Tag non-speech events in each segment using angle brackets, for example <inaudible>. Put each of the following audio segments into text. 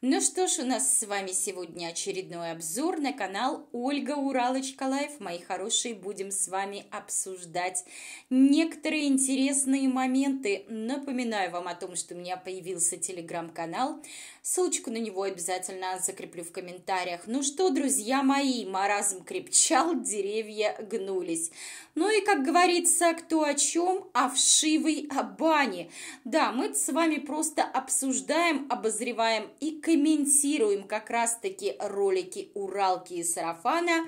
Ну что ж, у нас с вами сегодня очередной обзор на канал Ольга Уралочка Лайф. Мои хорошие, будем с вами обсуждать некоторые интересные моменты. Напоминаю вам о том, что у меня появился телеграм-канал. Ссылочку на него обязательно закреплю в комментариях. Ну что, друзья мои, маразм крепчал, деревья гнулись. Ну и, как говорится, кто о чем, а вшивый о бане. Да, мы с вами просто обсуждаем, обозреваем и комментируем как раз-таки ролики «Уралки» и «Сарафана»,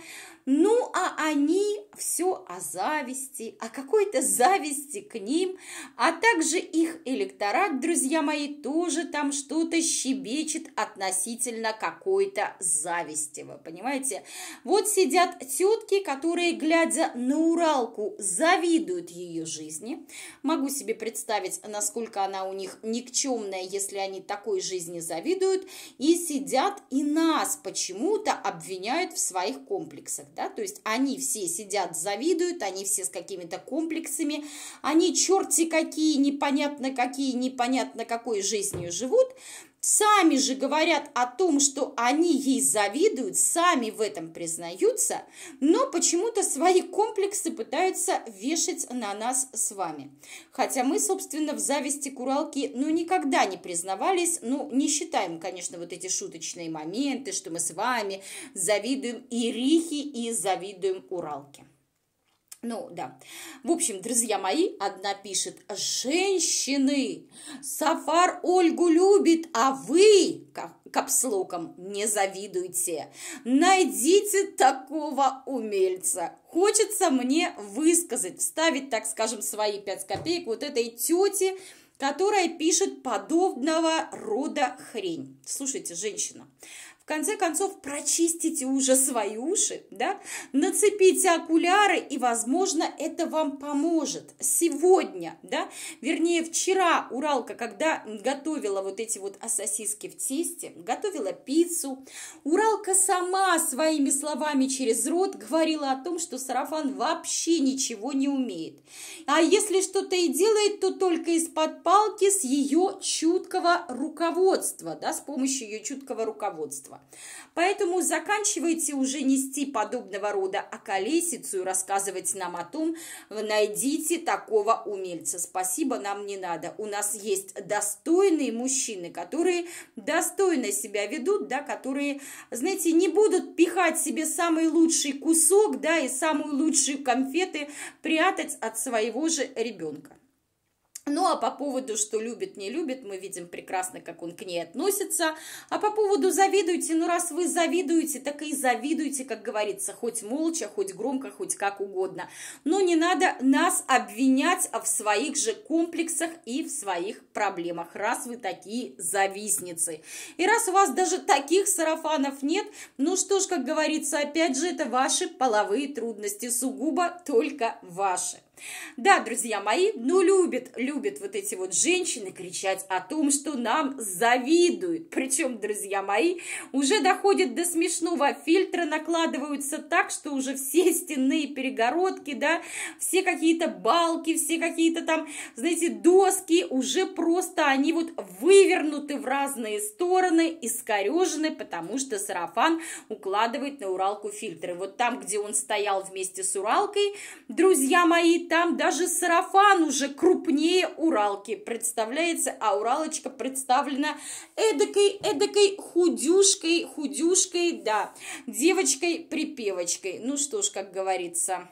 ну, а они все о зависти, о какой-то зависти к ним, а также их электорат, друзья мои, тоже там что-то щебечет относительно какой-то зависти, вы понимаете? Вот сидят тетки, которые, глядя на Уралку, завидуют ее жизни. Могу себе представить, насколько она у них никчемная, если они такой жизни завидуют, и сидят и нас почему-то обвиняют в своих комплексах, да, то есть они все сидят, завидуют, они все с какими-то комплексами, они черти какие, непонятно какие, непонятно какой жизнью живут, сами же говорят о том, что они ей завидуют, сами в этом признаются, но почему-то свои комплексы пытаются вешать на нас с вами. Хотя мы, собственно, в зависти куралки, ну, никогда не признавались, ну, не считаем, конечно, вот эти шуточные моменты, что мы с вами завидуем и и завидуем уралке. Ну, да. В общем, друзья мои, одна пишет, женщины, Сафар Ольгу любит, а вы, как капслоком, не завидуйте. Найдите такого умельца. Хочется мне высказать, вставить, так скажем, свои пять копеек вот этой тете, которая пишет подобного рода хрень. Слушайте, женщина, конце концов, прочистите уже свои уши, да, нацепите окуляры, и, возможно, это вам поможет. Сегодня, да, вернее, вчера Уралка, когда готовила вот эти вот сосиски в тесте, готовила пиццу, Уралка сама своими словами через рот говорила о том, что сарафан вообще ничего не умеет. А если что-то и делает, то только из-под палки с ее чуткого руководства, да, с помощью ее чуткого руководства общества. Поэтому заканчивайте уже нести подобного рода околесицу и рассказывать нам о том, найдите такого умельца. Спасибо нам не надо. У нас есть достойные мужчины, которые достойно себя ведут, да, которые, знаете, не будут пихать себе самый лучший кусок, да, и самую лучшую конфеты прятать от своего же ребенка. Ну, а по поводу, что любит, не любит, мы видим прекрасно, как он к ней относится. А по поводу завидуйте, ну, раз вы завидуете, так и завидуйте, как говорится, хоть молча, хоть громко, хоть как угодно. Но не надо нас обвинять в своих же комплексах и в своих проблемах, раз вы такие завистницы. И раз у вас даже таких сарафанов нет, ну что ж, как говорится, опять же, это ваши половые трудности, сугубо только ваши. Да, друзья мои, ну любят, любят вот эти вот женщины кричать о том, что нам завидуют. Причем, друзья мои, уже доходит до смешного фильтра, накладываются так, что уже все стенные перегородки, да, все какие-то балки, все какие-то там, знаете, доски, уже просто они вот вывернуты в разные стороны, искорежены, потому что сарафан укладывает на Уралку фильтры. Вот там, где он стоял вместе с Уралкой, друзья мои, там даже сарафан уже крупнее Уралки, представляете? А Уралочка представлена эдакой, эдакой худюшкой, худюшкой, да, девочкой-припевочкой. Ну что ж, как говорится...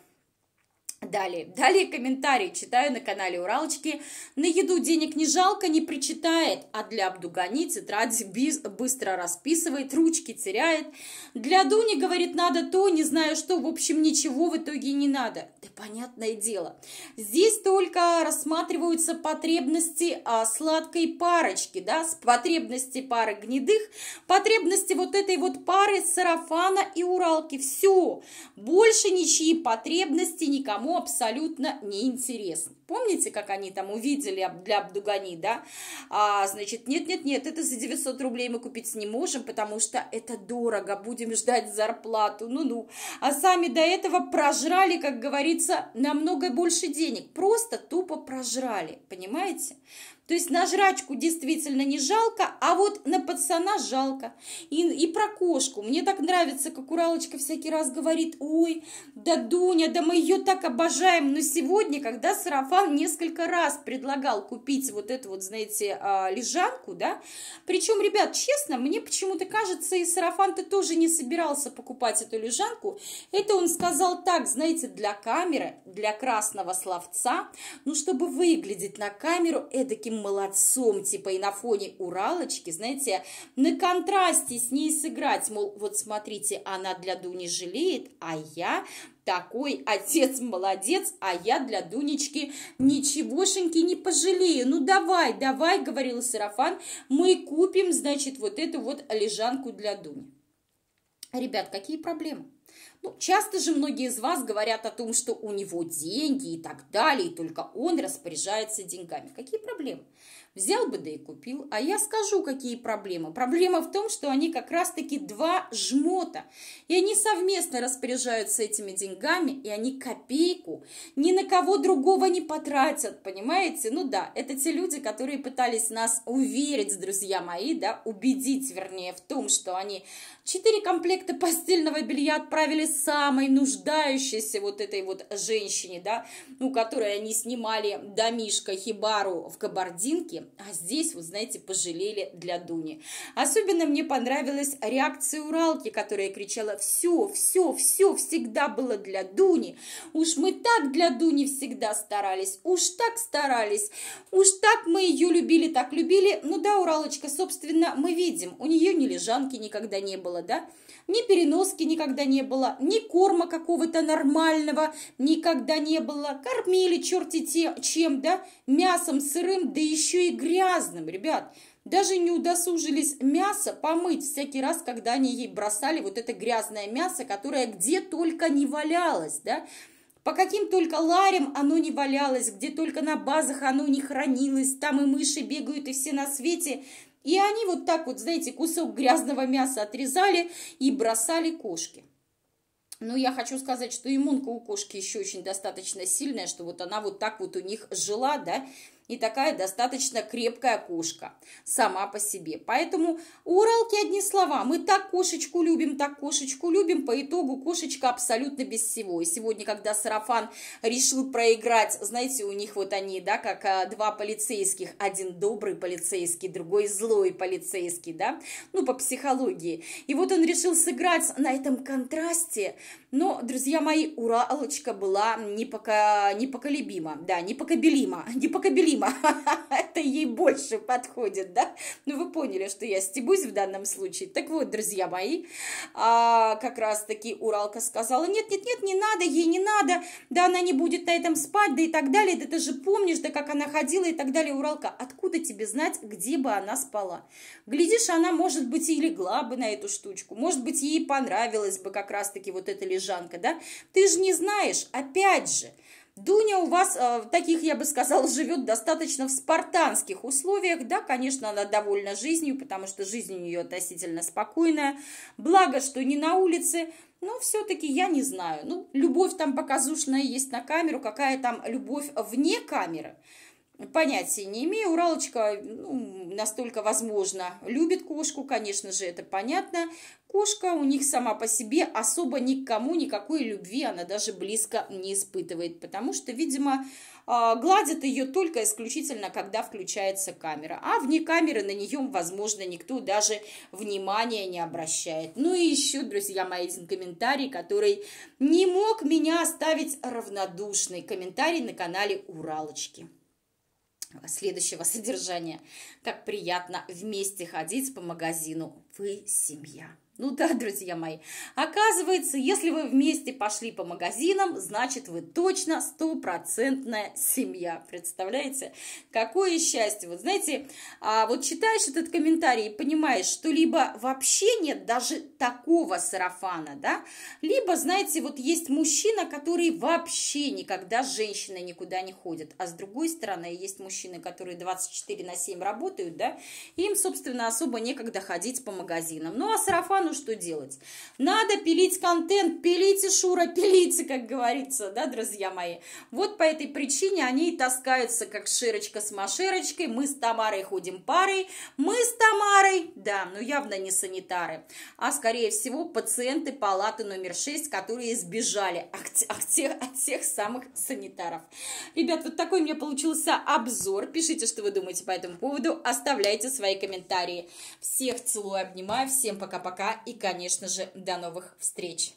Далее, далее комментарий читаю на канале Уралочки. На еду денег не жалко, не причитает, а для Абдугани тетрадь биз, быстро расписывает, ручки теряет. Для Дуни, говорит, надо то, не знаю что, в общем, ничего в итоге не надо. Да понятное дело. Здесь только рассматриваются потребности а, сладкой парочки, да, с потребности пары гнедых, потребности вот этой вот пары сарафана и Уралки. Все, больше ничьи потребности никому абсолютно неинтересно. Помните, как они там увидели для Абдугани, да? А, значит, нет-нет-нет, это за 900 рублей мы купить не можем, потому что это дорого, будем ждать зарплату, ну-ну. А сами до этого прожрали, как говорится, намного больше денег, просто тупо прожрали, понимаете? То есть на жрачку действительно не жалко, а вот на пацана жалко. И, и про кошку. Мне так нравится, как Уралочка всякий раз говорит, ой, да Дуня, да мы ее так обожаем. Но сегодня, когда Сарафан несколько раз предлагал купить вот эту вот, знаете, а, лежанку, да, причем, ребят, честно, мне почему-то кажется, и Сарафан-то тоже не собирался покупать эту лежанку. Это он сказал так, знаете, для камеры, для красного словца, ну, чтобы выглядеть на камеру эдаким таким молодцом, типа, и на фоне Уралочки, знаете, на контрасте с ней сыграть, мол, вот смотрите, она для Дуни жалеет, а я такой отец молодец, а я для Дунечки ничегошеньки не пожалею. Ну давай, давай, говорил Сарафан, мы купим, значит, вот эту вот лежанку для Дуни. Ребят, какие проблемы? Ну, часто же многие из вас говорят о том, что у него деньги и так далее, и только он распоряжается деньгами. Какие проблемы? Взял бы да и купил. А я скажу, какие проблемы. Проблема в том, что они как раз-таки два жмота. И они совместно распоряжаются этими деньгами, и они копейку ни на кого другого не потратят, понимаете? Ну да, это те люди, которые пытались нас уверить, друзья мои, да, убедить, вернее, в том, что они четыре комплекта постельного белья отправили предоставили самой нуждающейся вот этой вот женщине, да, ну, которой они снимали домишко Хибару в Кабардинке, а здесь, вот знаете, пожалели для Дуни. Особенно мне понравилась реакция Уралки, которая кричала «Все, все, все всегда было для Дуни, уж мы так для Дуни всегда старались, уж так старались, уж так мы ее любили, так любили». Ну да, Уралочка, собственно, мы видим, у нее ни лежанки никогда не было, да, ни переноски никогда не было, было, ни корма какого-то нормального никогда не было. Кормили черти те, чем, да, мясом сырым, да еще и грязным, ребят. Даже не удосужились мясо помыть всякий раз, когда они ей бросали вот это грязное мясо, которое где только не валялось, да. По каким только ларям оно не валялось, где только на базах оно не хранилось, там и мыши бегают, и все на свете. И они вот так вот, знаете, кусок грязного мяса отрезали и бросали кошке. Ну, я хочу сказать, что иммунка у кошки еще очень достаточно сильная, что вот она вот так вот у них жила, да, и такая достаточно крепкая кошка сама по себе. Поэтому Уралки одни слова. Мы так кошечку любим, так кошечку любим. По итогу кошечка абсолютно без всего. И сегодня, когда Сарафан решил проиграть, знаете, у них вот они, да, как а, два полицейских. Один добрый полицейский, другой злой полицейский, да, ну, по психологии. И вот он решил сыграть на этом контрасте. Но, друзья мои, Уралочка была непока... непоколебима, да, непокобелима, непокобелима Дима, <laughs> это ей больше подходит, да? Ну, вы поняли, что я стебусь в данном случае. Так вот, друзья мои, а, как раз-таки Уралка сказала, нет-нет-нет, не надо, ей не надо, да она не будет на этом спать, да и так далее, да ты же помнишь, да как она ходила и так далее. Уралка, откуда тебе знать, где бы она спала? Глядишь, она, может быть, и легла бы на эту штучку, может быть, ей понравилась бы как раз-таки вот эта лежанка, да? Ты же не знаешь, опять же, Дуня у вас, э, таких, я бы сказала, живет достаточно в спартанских условиях. Да, конечно, она довольна жизнью, потому что жизнь у нее относительно спокойная. Благо, что не на улице, но все-таки я не знаю. Ну, любовь там показушная есть на камеру, какая там любовь вне камеры. Понятия не имею. Уралочка ну, настолько возможно любит кошку, конечно же, это понятно. Кошка у них сама по себе особо никому никакой любви она даже близко не испытывает, потому что, видимо, а, гладят ее только исключительно, когда включается камера. А вне камеры на нее, возможно, никто даже внимания не обращает. Ну и еще, друзья мои, один комментарий, который не мог меня оставить равнодушный. Комментарий на канале Уралочки следующего содержания. Как приятно вместе ходить по магазину. Вы семья. Ну да, <laughs> друзья мои. Оказывается, если вы вместе пошли по магазинам, значит, вы точно стопроцентная семья. Представляете? Какое счастье. Вот знаете, а вот читаешь этот комментарий и понимаешь, что либо вообще нет даже такого сарафана, да, либо, знаете, вот есть мужчина, который вообще никогда с женщиной никуда не ходит, а с другой стороны есть мужчины, которые 24 на 7 работают, да, им, собственно, особо некогда ходить по магазинам. Ну, а сарафан ну что делать? Надо пилить контент, пилите, Шура, <laughs> пилите, как говорится, да, друзья мои. Вот по этой причине они и таскаются, как Широчка с Машерочкой, мы с Тамарой ходим парой, мы с Тамарой, да, ну явно не санитары, а скорее всего пациенты палаты номер 6, которые сбежали от, от, тех, от тех самых санитаров. Ребят, вот такой у меня получился обзор, пишите, что вы думаете по этому поводу, оставляйте свои комментарии. Всех целую, обнимаю, всем пока-пока и, конечно же, до новых встреч!